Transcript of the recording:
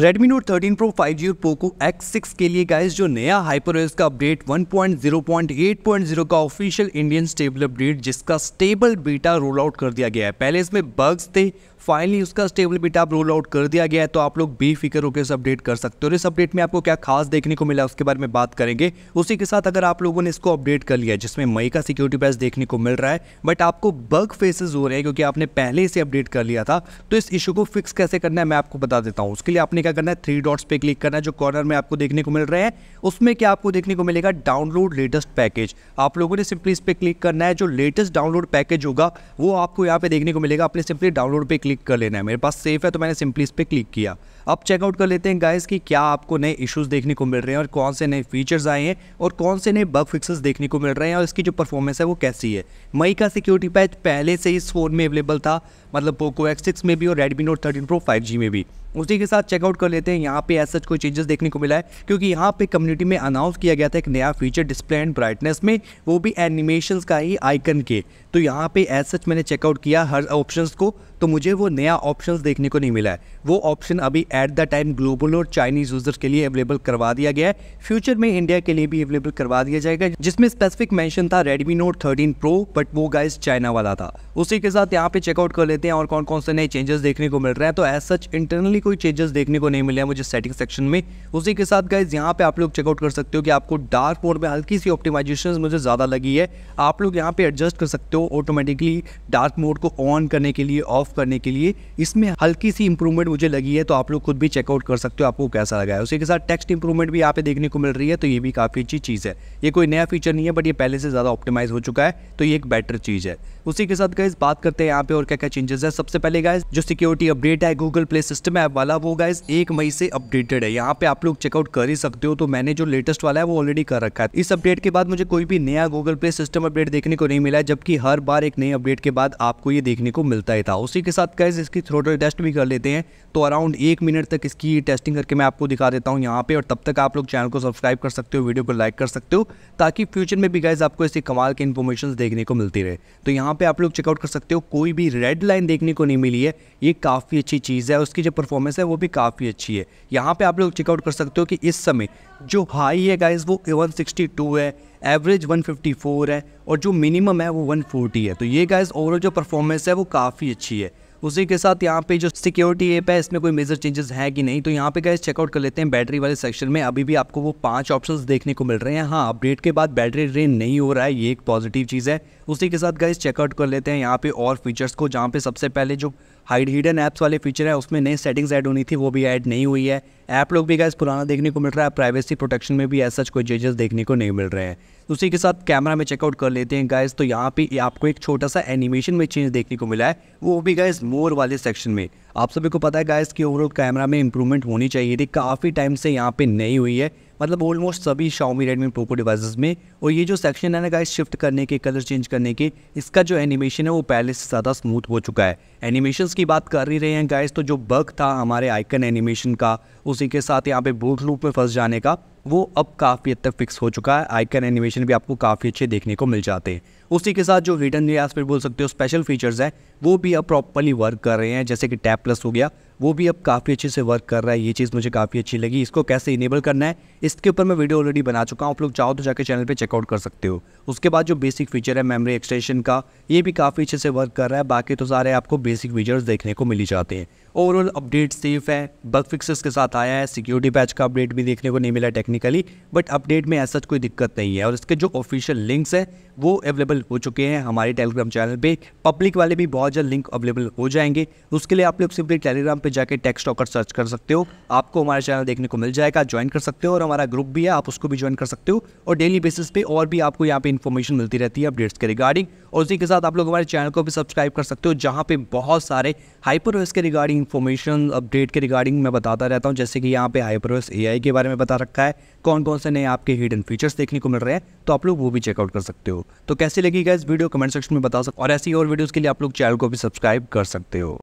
Redmi Note 13 Pro 5G और Poco X6 के लिए गाइस जो नया हाइपरओएस का अपडेट 1.0.8.0 का ऑफिशियल इंडियन स्टेबल अपडेट जिसका स्टेबल बीटा रोल आउट कर दिया गया है पहले इसमें बग्स थे फाइनली उसका स्टेबल बीटा रोल आउट कर दिया गया है तो आप लोग बेफिक्र होकर इस अपडेट कर सकते हो और इस अपडेट में आपको क्या खास देखने को मिला उसके बारे में बात करेंगे उसी के साथ अगर आप लोगों ने इसको अपडेट कर लिया जिसमें मई का सिक्योरिटी पैस देखने को मिल रहा है बट आपको बग फेसेस हो रहे हैं क्योंकि आपने पहले इसे अपडेट कर लिया था तो इस इशू को फिक्स कैसे करना है मैं आपको बता देता हूँ उसके लिए आपने आपने क्या करना है थ्री डॉट्स पे क्लिक करना है जो कॉर्नर में आपको देखने को मिल रहे हैं उसमें क्या आपको देखने को मिलेगा डाउनलोड लेटेस्ट पैकेज आप लोगों ने सिंपली इस पर क्लिक करना है जो लेटेस्ट डाउनलोड पैकेज होगा वो आपको यहाँ पे देखने को मिलेगा आपने सिंपली डाउनलोड पर क्लिक कर लेना है मेरे पास सेफ है तो मैंने सिंपली इस पर क्लिक किया अब चेकआउट कर लेते हैं गाइज कि क्या आपको नए इशूज़ देखने को मिल रहे हैं और कौन से नए फीचर्स आए हैं और कौन से नए बग फिक्सेस देखने को मिल रहे हैं और इसकी जो परफॉर्मेंस है वो कैसी है मई का सिक्योरिटी पैच पहले से इस फ़ोन में अवेलेबल था मतलब पोको एक्स सिक्स में भी और Redmi Note thirteen Pro five G में भी उसी के साथ चेकआउट कर लेते हैं यहाँ पे ऐसा कोई चेंजेस देखने को मिला है क्योंकि यहाँ पे कम्युनिटी में अनाउंस किया गया था एक नया फीचर डिस्प्ले एंड ब्राइटनेस में वो भी एनिमेशन का ही आइकन के तो यहाँ पे एज सच मैंने चेकआउट किया हर ऑप्शन को तो मुझे वो नया ऑप्शन देखने को नहीं मिला है वो ऑप्शन अभी एट द टाइम ग्लोबल और चाइनीज यूजर्स के लिए अवेलेबल करवा दिया गया है फ्यूचर में इंडिया के लिए भी अवेलेबल करवा दिया जाएगा जिसमें स्पेसिफिक मैंशन था Redmi Note thirteen Pro but वो गाइस चाइना वाला था उसी के साथ यहाँ पे चेकआउट कर लेते हैं और कौन कौन से नए चेंजेस देखने को मिल रहे हैं तो एज सच इंटरनली भी कोई चेंजेस देखने को नहीं मिले हैं मुझे सेटिंग सेक्शन में उसी के साथ गाइज यहाँ पे आप लोग चेकआउट कर सकते हो कि आपको डार्क मोड में हल्की सी ऑप्टिमाइजेशन मुझे ज़्यादा लगी है आप लोग यहाँ पे एडजस्ट कर सकते हो ऑटोमेटिकली डार्क मोड को ऑन करने के लिए ऑफ करने के लिए इसमें हल्की सी इंप्रूवमेंट मुझे लगी है तो आप लोग खुद भी चेकआउट कर सकते हो आपको कैसा लगा है उसी के साथ टेक्स्ट इंप्रूवमेंट भी यहाँ पे देखने को मिल रही है तो ये भी काफ़ी अच्छी चीज़ है ये कोई नया फीचर नहीं है बट ये पहले से ज़्यादा ऑप्टिमाइज हो चुका है तो ये एक बेटर चीज़ है उसी के साथ गाइज बात करते हैं यहाँ पे और क्या क्या चेंजेस है सबसे पहले गाइज जो सिक्योरिटी अपडेट है गूगल प्ले सिस्टम है ऐप वाला वो गाइज एक मई से अपडेटेड है यहाँ पे आप लोग चेकआउट कर ही सकते हो तो मैंने जो लेटेस्ट वाला है वो ऑलरेडी कर रखा है इस अपडेट के बाद मुझे कोई भी नया गूगल पे सिस्टम अपडेट देखने को नहीं मिला जबकि हर बार एक नए अपडेट के बाद आपको ये देखने को मिलता ही था उसी के साथ गाइज इसकी थ्रोटल टेस्ट भी कर लेते हैं तो अराउंड एक मिनट तक इसकी टेस्टिंग करके मैं आपको दिखा देता हूँ यहाँ पे और तब तक आप लोग चैनल को सब्सक्राइब कर सकते हो वीडियो को लाइक कर सकते हो ताकि फ्यूचर में भी गाइज आपको इसी कमाल के इन्फॉर्मेशन देखने को मिलती रहे तो यहाँ पे आप लोग चेकआउट कर सकते हो कोई भी रेड लाइन देखने को नहीं मिली है ये काफ़ी अच्छी चीज़ है उसकी जो परफॉर्मेंस परफॉर्मेंस है वो भी काफ़ी अच्छी है यहाँ पे आप लोग चेकआउट कर सकते हो कि इस समय जो हाई है गाइज वो 162 है एवरेज 154 है और जो मिनिमम है वो 140 है तो ये गाइज ओवरऑल जो परफॉर्मेंस है वो काफ़ी अच्छी है उसी के साथ यहाँ पे जो सिक्योरिटी एप है इसमें कोई मेजर चेंजेस है कि नहीं तो यहाँ पे गए चेकआउट कर लेते हैं बैटरी वाले सेक्शन में अभी भी आपको वो पांच ऑप्शन देखने को मिल रहे हैं हाँ अपडेट के बाद बैटरी ड्रेन नहीं हो रहा है ये एक पॉजिटिव चीज़ है उसी के साथ गए चेकआउट कर लेते हैं यहाँ पे और फीचर्स को जहाँ पे सबसे पहले जो हाइड हिडन ऐप्स वाले फीचर है उसमें नई सेटिंग्स ऐड होनी थी वो भी ऐड नहीं हुई है ऐप लोग भी गए पुराना देखने को मिल रहा है प्राइवेसी प्रोटेक्शन में भी ऐसा कोई चेंजेस देखने को नहीं मिल रहे हैं उसी के साथ कैमरा में चेकआउट कर लेते हैं गाइज तो यहाँ पे आपको एक छोटा सा एनिमेशन में चेंज देखने को मिला है वो भी गाइज मोर वाले सेक्शन में आप सभी को पता है गाइज कि ओवरऑल कैमरा में इंप्रूवमेंट होनी चाहिए थी काफ़ी टाइम से यहाँ पे नहीं हुई है मतलब ऑलमोस्ट सभी शाउमी रेडमी Pro को डिवाइसेस में और ये जो सेक्शन है ना गाइस शिफ्ट करने के कलर चेंज करने के इसका जो एनिमेशन है वो पहले से ज़्यादा स्मूथ हो चुका है एनिमेशन की बात कर ही रहे हैं गाइस तो जो बग था हमारे आइकन एनिमेशन का उसी के साथ यहाँ पे बूट लूप में फंस जाने का वो अब काफ़ी हद तक फिक्स हो चुका है आइकन एनिमेशन भी आपको काफ़ी अच्छे देखने को मिल जाते हैं उसी के साथ जो हिडन रियाज पर बोल सकते हो स्पेशल फीचर्स हैं वो भी अब प्रॉपरली वर्क कर रहे हैं जैसे कि टैप प्लस हो गया वो भी अब काफ़ी अच्छे से वर्क कर रहा है ये चीज़ मुझे काफ़ी अच्छी लगी इसको कैसे इनेबल करना है इसके ऊपर मैं वीडियो ऑलरेडी बना चुका हूँ आप लोग चाहो तो जाकर चैनल पे चेकआउट कर सकते हो उसके बाद जो बेसिक फीचर है मेमोरी एक्सटेंशन का ये भी काफ़ी अच्छे से वर्क कर रहा है बाकी तो सारे आपको बेसिक फीचर्स देखने को मिली जाते हैं ओवरऑल अपडेट सेफ है बग फिक्सेस के साथ आया है सिक्योरिटी पैच का अपडेट भी देखने को नहीं मिला टेक्निकली बट अपडेट में ऐसा कोई दिक्कत नहीं है और इसके जो ऑफिशियल लिंक्स हैं वो अवेलेबल हो चुके हैं हमारे टेलीग्राम चैनल पर पब्लिक वाले भी बहुत जल्द लिंक अवेलेबल हो जाएंगे उसके लिए आप लोग सिंपली टेलीग्राम पर जाके टेक्स्ट टॉकर सर्च कर सकते हो आपको हमारा चैनल देखने को मिल जाएगा ज्वाइन कर सकते हो और हमारा ग्रुप भी है आप उसको भी ज्वाइन कर सकते हो और डेली बेसिस पे और भी आपको यहाँ पे इन्फॉर्मेशन मिलती रहती है अपडेट्स के रिगार्डिंग और उसी के साथ आप लोग हमारे चैनल को भी सब्सक्राइब कर सकते हो जहाँ पे बहुत सारे हाइपर के रिगार्डिंग इन्फॉर्मेशन अपडेट के रिगार्डिंग मैं बताता रहता हूँ जैसे कि यहाँ पे हाइपर ए के बारे में बता रखा है कौन कौन से नए आपके हिडन फीचर्स देखने को मिल रहे हैं तो आप लोग वो भी चेकआउट कर सकते हो तो कैसे लगेगा इस वीडियो कमेंट सेक्शन में बता सकते और ऐसी और वीडियोज़ के लिए आप लोग चैनल को भी सब्सक्राइब कर सकते हो